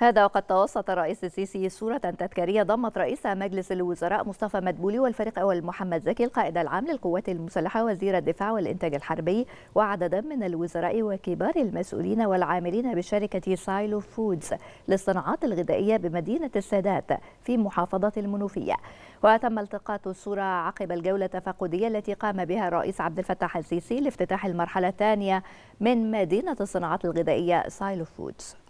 هذا وقد توسط الرئيس السيسي صورة تذكارية ضمت رئيس مجلس الوزراء مصطفى مدبولي والفريق أول محمد زكي القائد العام للقوات المسلحة وزير الدفاع والإنتاج الحربي وعددا من الوزراء وكبار المسؤولين والعاملين بشركة سايلو فودز للصناعات الغذائية بمدينة السادات في محافظة المنوفية وتم التقاط الصورة عقب الجولة التفقدية التي قام بها الرئيس عبد الفتاح السيسي لافتتاح المرحلة الثانية من مدينة الصناعات الغذائية سايلو فودز